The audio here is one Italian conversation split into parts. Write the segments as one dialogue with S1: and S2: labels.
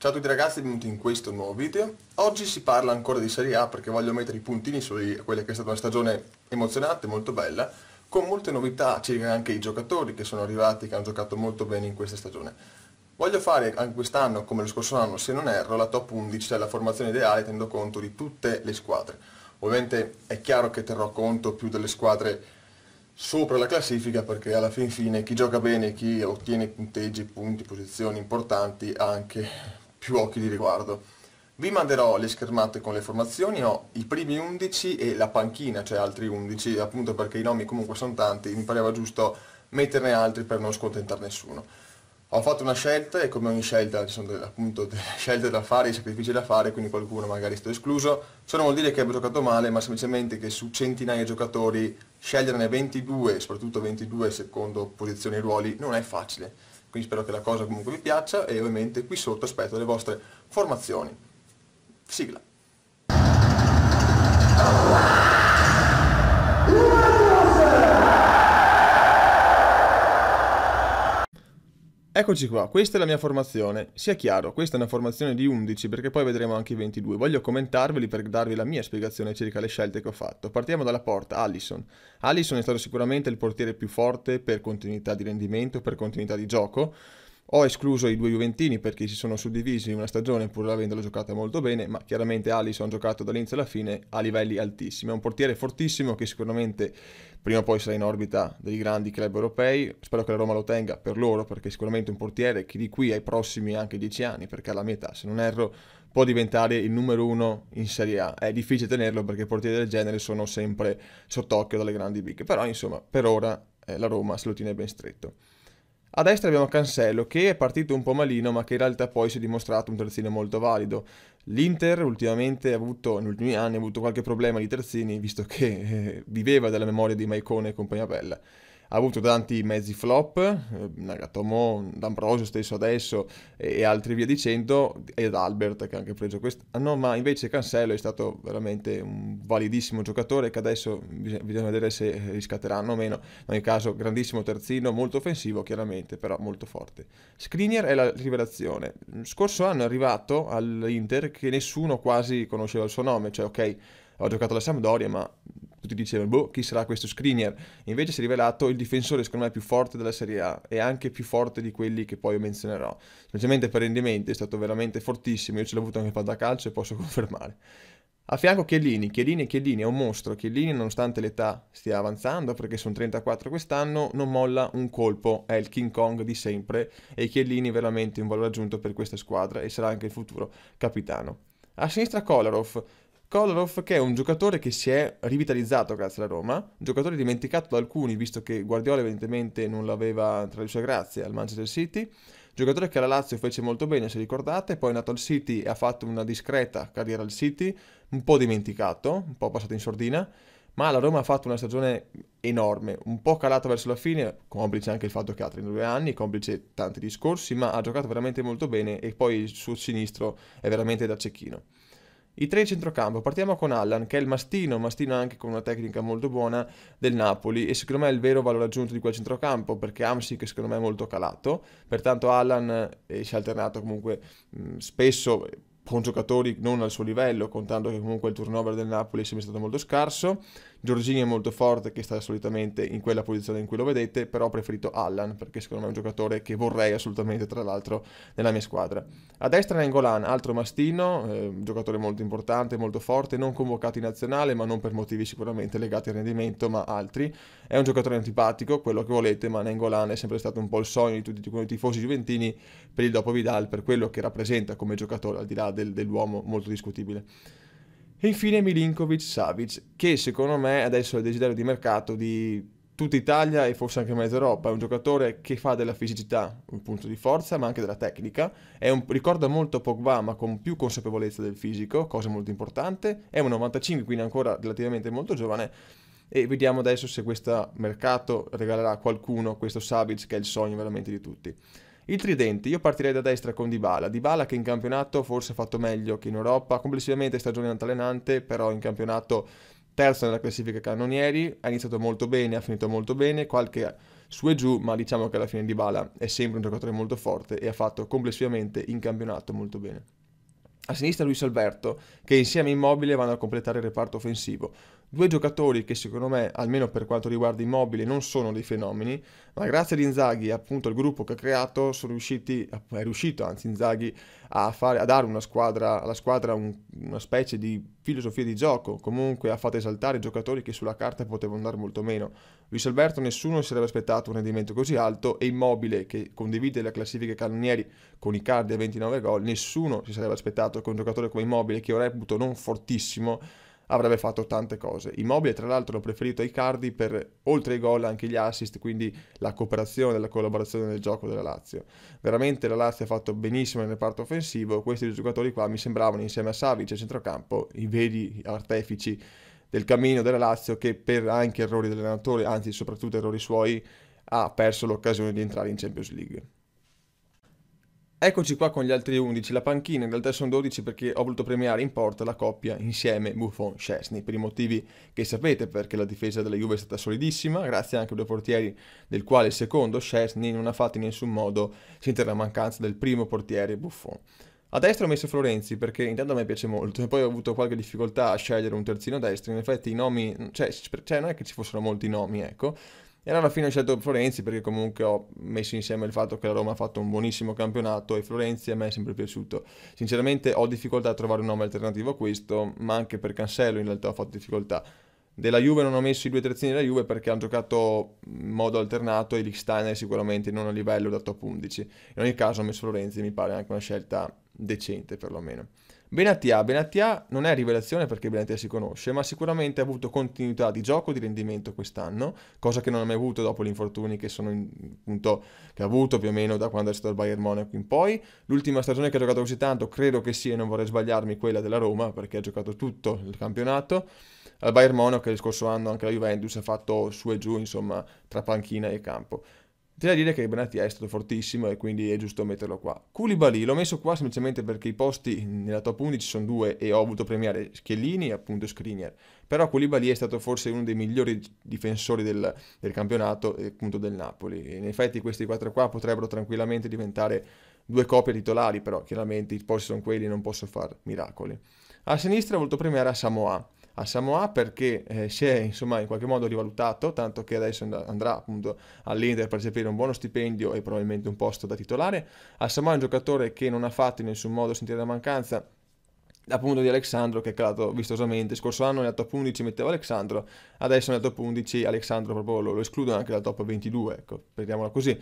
S1: Ciao a tutti ragazzi, benvenuti in questo nuovo video. Oggi si parla ancora di Serie A perché voglio mettere i puntini su quella che è stata una stagione emozionante, molto bella, con molte novità circa anche i giocatori che sono arrivati, che hanno giocato molto bene in questa stagione. Voglio fare anche quest'anno, come lo scorso anno, se non erro, la top 11, cioè la formazione ideale, tenendo conto di tutte le squadre. Ovviamente è chiaro che terrò conto più delle squadre sopra la classifica perché alla fin fine chi gioca bene, chi ottiene punteggi, punti, posizioni importanti ha anche più occhi di riguardo. Vi manderò le schermate con le formazioni, ho i primi 11 e la panchina, cioè altri 11, appunto perché i nomi comunque sono tanti, mi pareva giusto metterne altri per non scontentare nessuno. Ho fatto una scelta e come ogni scelta ci sono appunto delle scelte da fare, i sacrifici da fare, quindi qualcuno magari sto escluso. Ciò non vuol dire che abbia giocato male, ma semplicemente che su centinaia di giocatori sceglierne 22, soprattutto 22 secondo posizioni e ruoli, non è facile quindi spero che la cosa comunque vi piaccia e ovviamente qui sotto aspetto le vostre formazioni. Sigla. Eccoci qua, questa è la mia formazione. Sia chiaro, questa è una formazione di 11 perché poi vedremo anche i 22. Voglio commentarveli per darvi la mia spiegazione circa le scelte che ho fatto. Partiamo dalla porta, Allison. Allison è stato sicuramente il portiere più forte per continuità di rendimento, per continuità di gioco. Ho escluso i due Juventini perché si sono suddivisi in una stagione pur avendolo giocata molto bene, ma chiaramente Alisson ha giocato dall'inizio alla fine a livelli altissimi. È un portiere fortissimo che sicuramente prima o poi sarà in orbita dei grandi club europei. Spero che la Roma lo tenga per loro perché è sicuramente un portiere che di qui ai prossimi anche dieci anni, perché alla metà, se non erro, può diventare il numero uno in Serie A. È difficile tenerlo perché i portieri del genere sono sempre sott'occhio dalle grandi big, però insomma per ora eh, la Roma se lo tiene ben stretto. A destra abbiamo Cancello, che è partito un po' malino, ma che in realtà poi si è dimostrato un terzino molto valido. L'Inter ultimamente ha avuto, negli ultimi anni, ha avuto qualche problema di terzini, visto che eh, viveva della memoria di Maicone e compagnia bella ha avuto tanti mezzi flop, eh, Nagatomo, D'Ambrosio stesso adesso e, e altri via dicendo, ed Albert che ha anche preso quest'anno, ah, ma invece Cancello è stato veramente un validissimo giocatore che adesso bisogna, bisogna vedere se riscatteranno o meno, in ogni caso grandissimo terzino, molto offensivo chiaramente, però molto forte. Skriniar è la rivelazione, scorso anno è arrivato all'Inter che nessuno quasi conosceva il suo nome, cioè ok, ho giocato la Sampdoria ma tutti dicevano, boh, chi sarà questo screener? Invece si è rivelato il difensore, secondo me, più forte della Serie A e anche più forte di quelli che poi menzionerò. Semplicemente per rendimenti è stato veramente fortissimo, io ce l'ho avuto anche da calcio e posso confermare. A fianco Chiellini, Chiellini Chiellini è un mostro, Chiellini nonostante l'età stia avanzando perché sono 34 quest'anno non molla un colpo, è il King Kong di sempre e Chiellini è veramente un valore aggiunto per questa squadra e sarà anche il futuro capitano. A sinistra Kolarov, Kolarov che è un giocatore che si è rivitalizzato grazie alla Roma, un giocatore dimenticato da alcuni visto che Guardiola evidentemente non l'aveva tra le sue grazie al Manchester City, giocatore che alla Lazio fece molto bene se ricordate, poi è nato al City e ha fatto una discreta carriera al City, un po' dimenticato, un po' passato in sordina, ma la Roma ha fatto una stagione enorme, un po' calata verso la fine, complice anche il fatto che ha 32 anni, complice tanti discorsi, ma ha giocato veramente molto bene e poi il suo sinistro è veramente da cecchino. I tre in centrocampo, partiamo con Allan, che è il mastino, mastino anche con una tecnica molto buona del Napoli e secondo me è il vero valore aggiunto di quel centrocampo perché Amsic secondo me è molto calato, pertanto Allan eh, si è alternato comunque mh, mm, spesso eh, con giocatori non al suo livello, contando che comunque il turnover del Napoli è sempre stato molto scarso. Giorgini è molto forte, che sta solitamente in quella posizione in cui lo vedete, però ho preferito Allan, perché secondo me è un giocatore che vorrei assolutamente, tra l'altro, nella mia squadra. A destra Nengolan, altro mastino, eh, giocatore molto importante, molto forte, non convocato in nazionale, ma non per motivi sicuramente legati al rendimento, ma altri. È un giocatore antipatico, quello che volete, ma Nengolan è sempre stato un po' il sogno di tutti i tifosi giuventini per il dopo Vidal, per quello che rappresenta come giocatore, al di là del, dell'uomo molto discutibile. E infine Milinkovic Savic, che secondo me adesso è il desiderio di mercato di tutta Italia e forse anche mezza Europa. È un giocatore che fa della fisicità un punto di forza, ma anche della tecnica. Un, ricorda molto Pogba, ma con più consapevolezza del fisico, cosa molto importante. È un 95, quindi ancora relativamente molto giovane. E vediamo adesso se questo mercato regalerà a qualcuno questo Savic, che è il sogno veramente di tutti. Il tridente, io partirei da destra con Dybala, Dybala che in campionato forse ha fatto meglio che in Europa, complessivamente stagione altalenante, però in campionato terzo nella classifica cannonieri, ha iniziato molto bene, ha finito molto bene, qualche su e giù, ma diciamo che alla fine Dybala è sempre un giocatore molto forte e ha fatto complessivamente in campionato molto bene. A sinistra Luis Alberto, che insieme a Immobile vanno a completare il reparto offensivo. Due giocatori che secondo me, almeno per quanto riguarda Immobile, non sono dei fenomeni, ma grazie ad Inzaghi e appunto al gruppo che ha creato, riusciti, è riuscito anzi Inzaghi a, fare, a dare squadra, alla squadra un, una specie di filosofia di gioco, comunque ha fatto esaltare giocatori che sulla carta potevano andare molto meno. Luis Alberto nessuno si sarebbe aspettato un rendimento così alto e Immobile, che condivide la classifica cannonieri con i Icardi a 29 gol, nessuno si sarebbe aspettato che un giocatore come Immobile, che io reputo non fortissimo, avrebbe fatto tante cose. Immobile tra l'altro l'ho preferito ai Cardi per oltre ai gol anche gli assist, quindi la cooperazione, la collaborazione nel gioco della Lazio. Veramente la Lazio ha fatto benissimo nel reparto offensivo, questi due giocatori qua mi sembravano insieme a Savic cioè a centrocampo i veri artefici del cammino della Lazio che per anche errori dell'allenatore, anzi soprattutto errori suoi, ha perso l'occasione di entrare in Champions League. Eccoci qua con gli altri 11, la panchina in realtà sono 12 perché ho voluto premiare in porta la coppia insieme Buffon-Scesni per i motivi che sapete perché la difesa della Juve è stata solidissima grazie anche a due portieri del quale il secondo Scesni non ha fatto in nessun modo sentire la mancanza del primo portiere Buffon. A destra ho messo Florenzi perché intanto a me piace molto e poi ho avuto qualche difficoltà a scegliere un terzino destro, in effetti i nomi, cioè, cioè non è che ci fossero molti nomi, ecco, e alla fine ho scelto Florenzi perché comunque ho messo insieme il fatto che la Roma ha fatto un buonissimo campionato e Florenzi a me è sempre piaciuto. Sinceramente ho difficoltà a trovare un nome alternativo a questo, ma anche per Cancello in realtà ho fatto difficoltà. Della Juve non ho messo i due terzini della Juve perché hanno giocato in modo alternato e Lichsteiner sicuramente non a livello da top 11. In ogni caso ho messo Florenzi, mi pare anche una scelta decente perlomeno. Benatia. Benatia non è rivelazione perché Benatia si conosce, ma sicuramente ha avuto continuità di gioco e di rendimento quest'anno, cosa che non ha mai avuto dopo gli infortuni che, in, appunto, che ha avuto più o meno da quando è stato al Bayern Monaco in poi. L'ultima stagione che ha giocato così tanto credo che sia, non vorrei sbagliarmi, quella della Roma, perché ha giocato tutto il campionato. Al Bayern Monaco lo scorso anno anche la Juventus ha fatto su e giù, insomma, tra panchina e campo. C'è da dire che Benatia è stato fortissimo e quindi è giusto metterlo qua. Koulibaly l'ho messo qua semplicemente perché i posti nella top 11 sono due e ho voluto premiare Chiellini e appunto Skriniar. Però Koulibaly è stato forse uno dei migliori difensori del, del campionato e appunto del Napoli. E in effetti questi quattro qua potrebbero tranquillamente diventare due copie titolari, però chiaramente i posti sono quelli e non posso fare miracoli. A sinistra ho voluto premiare Samoa a Samoa perché eh, si è insomma in qualche modo rivalutato, tanto che adesso andrà appunto all'Inter per ricevere un buono stipendio e probabilmente un posto da titolare. A Samoa è un giocatore che non ha fatto in nessun modo sentire la mancanza appunto di Alessandro che è calato vistosamente. Scorso anno nella top 11 metteva Alessandro, adesso nella top 11 Alessandro proprio lo, lo escludono anche dalla top 22, ecco, vediamola così.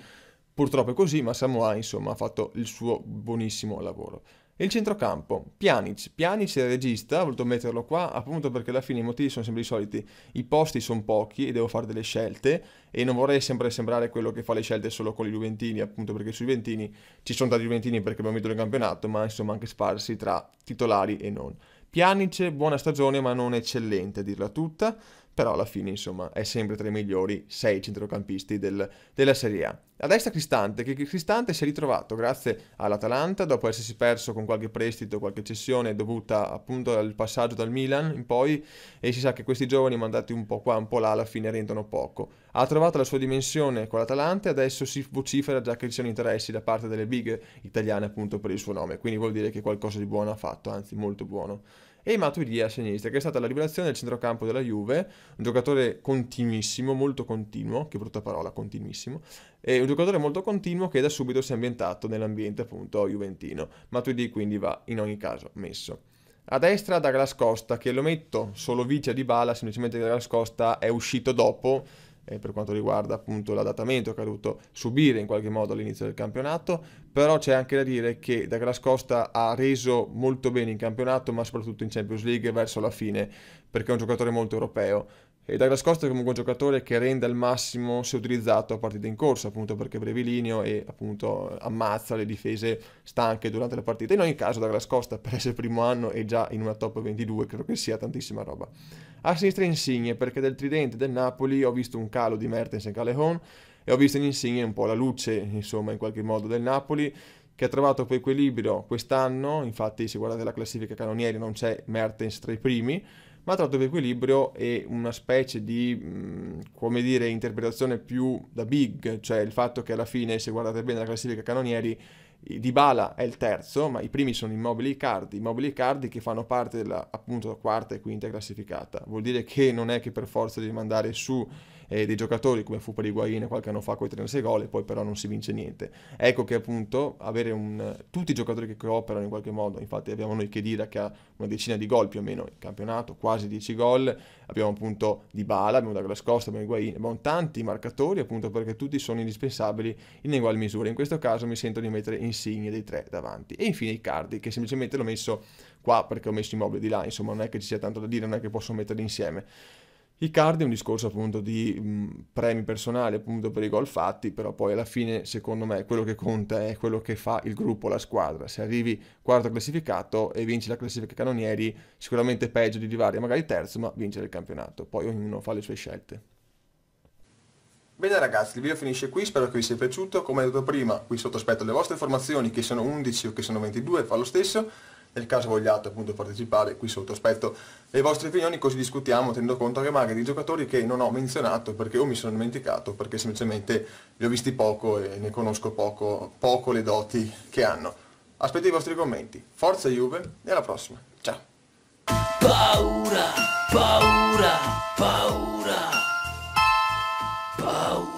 S1: Purtroppo è così, ma Samoa insomma ha fatto il suo buonissimo lavoro. Il centrocampo, Pjanic. Pjanic è il regista, ho voluto metterlo qua appunto perché alla fine i motivi sono sempre i soliti. I posti sono pochi e devo fare delle scelte e non vorrei sempre sembrare quello che fa le scelte solo con i Juventini, appunto perché sui Juventini ci sono tanti Juventini perché abbiamo vinto il campionato, ma insomma anche sparsi tra titolari e non. Pjanic, buona stagione ma non eccellente a dirla tutta però alla fine insomma è sempre tra i migliori 6 centrocampisti del, della Serie A. A destra Cristante, che Cristante si è ritrovato grazie all'Atalanta dopo essersi perso con qualche prestito, qualche cessione dovuta appunto al passaggio dal Milan in poi e si sa che questi giovani mandati un po' qua un po' là alla fine rendono poco. Ha trovato la sua dimensione con l'Atalanta e adesso si vocifera già che ci sono interessi da parte delle big italiane appunto per il suo nome, quindi vuol dire che qualcosa di buono ha fatto, anzi molto buono e Matuidi a sinistra, che è stata la rivelazione del centrocampo della Juve, un giocatore continuissimo, molto continuo, che brutta parola, continuissimo, e un giocatore molto continuo che da subito si è ambientato nell'ambiente appunto juventino. Matuidi quindi va in ogni caso messo. A destra Douglas Costa, che lo metto solo vice a Bala, semplicemente Douglas Costa è uscito dopo, eh, per quanto riguarda appunto l'adattamento che ha dovuto subire in qualche modo all'inizio del campionato, però c'è anche da dire che Douglas Costa ha reso molto bene in campionato, ma soprattutto in Champions League verso la fine, perché è un giocatore molto europeo e Douglas Costa è comunque un giocatore che rende al massimo se utilizzato a partita in corsa, appunto perché è brevilineo e appunto ammazza le difese stanche durante la partita. In ogni caso Douglas Costa per essere primo anno è già in una top 22, credo che sia tantissima roba. A sinistra Insigne, perché del tridente del Napoli ho visto un calo di Mertens e Callejon e ho visto in Insigne un po' la luce, insomma, in qualche modo del Napoli che ha trovato poi equilibrio quest'anno, infatti se guardate la classifica canonieri non c'è Mertens tra i primi, ma ha trovato l'equilibrio e una specie di, come dire, interpretazione più da big, cioè il fatto che alla fine, se guardate bene la classifica canonieri, Dybala è il terzo, ma i primi sono Immobili e Cardi, Immobili e Cardi che fanno parte della appunto, quarta e quinta classificata. Vuol dire che non è che per forza devi mandare su eh, dei giocatori come fu per Higuain qualche anno fa con i 36 gol e poi però non si vince niente. Ecco che appunto avere un, tutti i giocatori che cooperano in qualche modo, infatti abbiamo noi Chedira che ha una decina di gol più o meno in campionato, quasi 10 gol, abbiamo appunto Dybala, abbiamo Douglas Costa, abbiamo Higuain, abbiamo tanti marcatori appunto perché tutti sono indispensabili in ugual misura. In questo caso mi sento di mettere in Insigne dei tre davanti. E infine Icardi, che semplicemente l'ho messo qua perché ho messo i mobili di là, insomma non è che ci sia tanto da dire, non è che posso metterli insieme. Icardi è un discorso appunto di mh, mm, premi personali appunto per i gol fatti, però poi alla fine secondo me quello che conta è quello che fa il gruppo, la squadra. Se arrivi quarto classificato e vinci la classifica canonieri, sicuramente peggio di arrivare magari terzo, ma vincere il campionato. Poi ognuno fa le sue scelte. Bene ragazzi, il video finisce qui, spero che vi sia piaciuto, come detto prima, qui sotto aspetto le vostre informazioni, che sono 11 o che sono 22, fa lo stesso, nel caso vogliate appunto partecipare, qui sotto aspetto le vostre opinioni, così discutiamo tenendo conto che magari di giocatori che non ho menzionato perché o mi sono dimenticato, perché semplicemente li ho visti poco e ne conosco poco, poco le doti che hanno. Aspetto i vostri commenti, forza Juve e alla prossima, ciao! Paura, paura, paura. Oh.